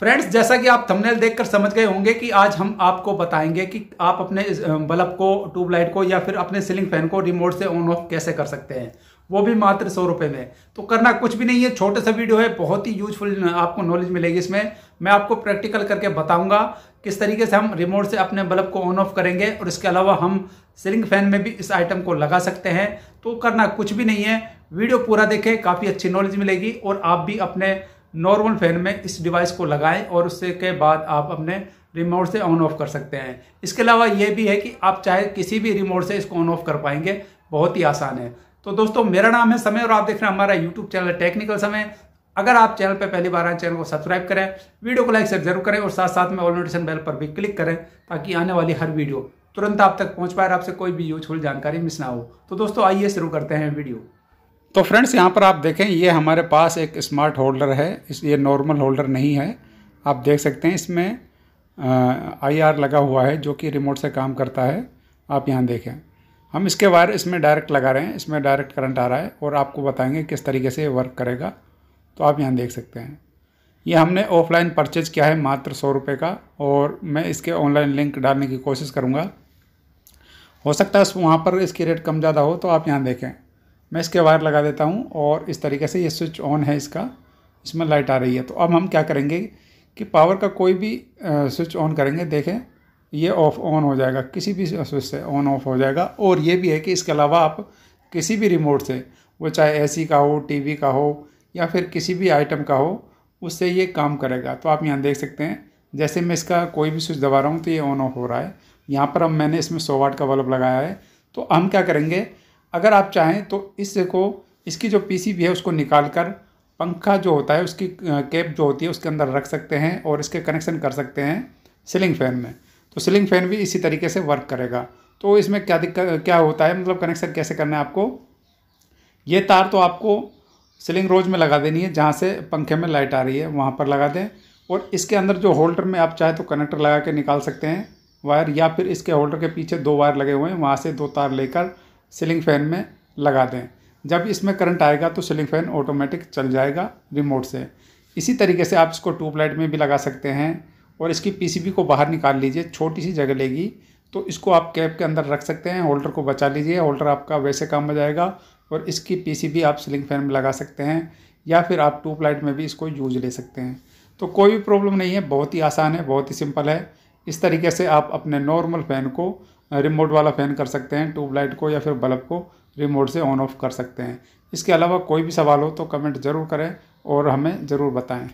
friends जैसा कि आप थंबनेल देखकर समझ गए होंगे कि आज हम आपको बताएंगे कि आप अपने बल्ब को ट्यूबलाइट को या फिर अपने सीलिंग फैन को रिमोट से ऑन ऑफ कैसे कर सकते हैं वो भी मात्र सौ रुपये में तो करना कुछ भी नहीं है छोटे सा वीडियो है बहुत ही यूजफुल आपको नॉलेज मिलेगी इसमें मैं आपको प्रैक्टिकल करके बताऊंगा किस तरीके से हम रिमोट से अपने बल्ब को ऑन ऑफ करेंगे और इसके अलावा हम सीलिंग फैन में भी इस आइटम को लगा सकते हैं तो करना कुछ भी नहीं है वीडियो पूरा देखें काफ़ी अच्छी नॉलेज मिलेगी और आप भी अपने नॉर्मल फैन में इस डिवाइस को लगाएं और उससे के बाद आप अपने रिमोट से ऑन ऑफ कर सकते हैं इसके अलावा ये भी है कि आप चाहे किसी भी रिमोट से इसको ऑन ऑफ कर पाएंगे बहुत ही आसान है तो दोस्तों मेरा नाम है समय और आप देख रहे हैं हमारा यूट्यूब चैनल टेक्निकल समय अगर आप चैनल पर पहली बार आए चैनल को सब्सक्राइब करें वीडियो को लाइक शेयर जरूर करें और साथ साथ में ऑल नोटिफिकेशन बेल पर भी क्लिक करें ताकि आने वाली हर वीडियो तुरंत आप तक पहुंच पाए और आपसे कोई भी यूजफुल जानकारी मिस ना हो तो दोस्तों आइए शुरू करते हैं वीडियो तो फ्रेंड्स यहाँ पर आप देखें ये हमारे पास एक स्मार्ट होल्डर है इस ये नॉर्मल होल्डर नहीं है आप देख सकते हैं इसमें आई आर लगा हुआ है जो कि रिमोट से काम करता है आप यहाँ देखें हम इसके वायर इसमें डायरेक्ट लगा रहे हैं इसमें डायरेक्ट करंट आ रहा है और आपको बताएंगे किस तरीके से वर्क करेगा तो आप यहाँ देख सकते हैं ये हमने ऑफलाइन परचेज किया है मात्र सौ रुपये का और मैं इसके ऑनलाइन लिंक डालने की कोशिश करूँगा हो सकता है वहाँ पर इसकी रेट कम ज़्यादा हो तो आप यहाँ देखें मैं इसके वायर लगा देता हूँ और इस तरीके से ये स्विच ऑन है इसका इसमें लाइट आ रही है तो अब हम क्या करेंगे कि पावर का कोई भी स्विच ऑन करेंगे देखें ये ऑफ ऑन हो जाएगा किसी भी स्विच से ऑन ऑफ हो जाएगा और ये भी है कि इसके अलावा आप किसी भी रिमोट से वो चाहे एसी का हो टीवी का हो या फिर किसी भी आइटम का हो उससे ये काम करेगा तो आप यहाँ देख सकते हैं जैसे मैं इसका कोई भी स्विच दबा रहा हूँ तो ये ऑन ऑफ हो रहा है यहाँ पर अब मैंने इसमें सौ वाट का बल्ब लगाया है तो हम क्या करेंगे अगर आप चाहें तो इसको इसकी जो पीसीबी है उसको निकाल कर पंखा जो होता है उसकी कैप जो होती है उसके अंदर रख सकते हैं और इसके कनेक्शन कर सकते हैं सीलिंग फ़ैन में तो सीलिंग फ़ैन भी इसी तरीके से वर्क करेगा तो इसमें क्या दिक्कत क्या होता है मतलब कनेक्शन कैसे करना है आपको ये तार तो आपको सीलिंग रोज में लगा देनी है जहाँ से पंखे में लाइट आ रही है वहाँ पर लगा दें और इसके अंदर जो होल्डर में आप चाहे तो कनेक्टर लगा के निकाल सकते हैं वायर या फिर इसके होल्डर के पीछे दो वायर लगे हुए हैं वहाँ से दो तार लेकर सीलिंग फैन में लगा दें जब इसमें करंट आएगा तो सीलिंग फैन ऑटोमेटिक चल जाएगा रिमोट से इसी तरीके से आप इसको ट्यूबलाइट में भी लगा सकते हैं और इसकी पीसीबी को बाहर निकाल लीजिए छोटी सी जगह लेगी तो इसको आप कैप के अंदर रख सकते हैं होल्डर को बचा लीजिए होल्डर आपका वैसे काम हो जाएगा और इसकी पीसीबी आप सीलिंग फैन में लगा सकते हैं या फिर आप ट्यूबलाइट में भी इसको यूज ले सकते हैं तो कोई भी प्रॉब्लम नहीं है बहुत ही आसान है बहुत ही सिंपल है इस तरीके से आप अपने नॉर्मल फ़ैन को रिमोट वाला फ़ैन कर सकते हैं ट्यूबलाइट को या फिर बल्ब को रिमोट से ऑन ऑफ कर सकते हैं इसके अलावा कोई भी सवाल हो तो कमेंट ज़रूर करें और हमें ज़रूर बताएं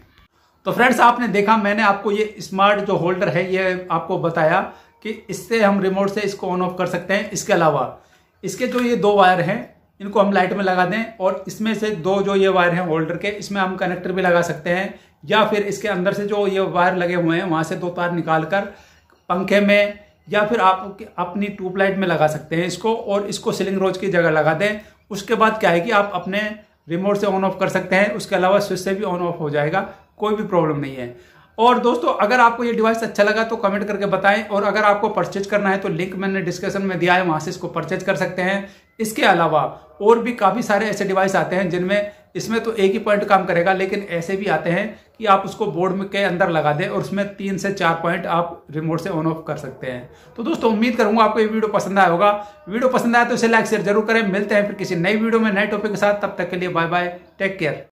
तो फ्रेंड्स आपने देखा मैंने आपको ये स्मार्ट जो होल्डर है ये आपको बताया कि इससे हम रिमोट से इसको ऑन ऑफ कर सकते हैं इसके अलावा इसके जो ये दो वायर हैं इनको हम लाइट में लगा दें और इसमें से दो जो ये वायर हैं होल्डर के इसमें हम कनेक्टर भी लगा सकते हैं या फिर इसके अंदर से जो ये वायर लगे हुए हैं वहाँ से दो तार निकाल कर पंखे में या फिर आप अपनी ट्यूबलाइट में लगा सकते हैं इसको और इसको सिलिंग रोज की जगह लगा दें उसके बाद क्या है कि आप अपने रिमोट से ऑन ऑफ कर सकते हैं उसके अलावा स्विच से भी ऑन ऑफ हो जाएगा कोई भी प्रॉब्लम नहीं है और दोस्तों अगर आपको ये डिवाइस अच्छा लगा तो कमेंट करके बताएं और अगर आपको परचेज करना है तो लिंक मैंने डिस्क्रिप्शन में दिया है वहाँ से इसको परचेज कर सकते हैं इसके अलावा और भी काफ़ी सारे ऐसे डिवाइस आते हैं जिनमें इसमें तो एक ही पॉइंट काम करेगा लेकिन ऐसे भी आते हैं कि आप उसको बोर्ड में के अंदर लगा दें और उसमें तीन से चार पॉइंट आप रिमोट से ऑन ऑफ कर सकते हैं तो दोस्तों उम्मीद करूंगा आपको ये वीडियो पसंद आया होगा वीडियो पसंद आया तो इसे लाइक शेयर जरूर करें मिलते हैं फिर किसी नई वीडियो में नए टॉपिक के साथ तब तक के लिए बाय बाय टेक केयर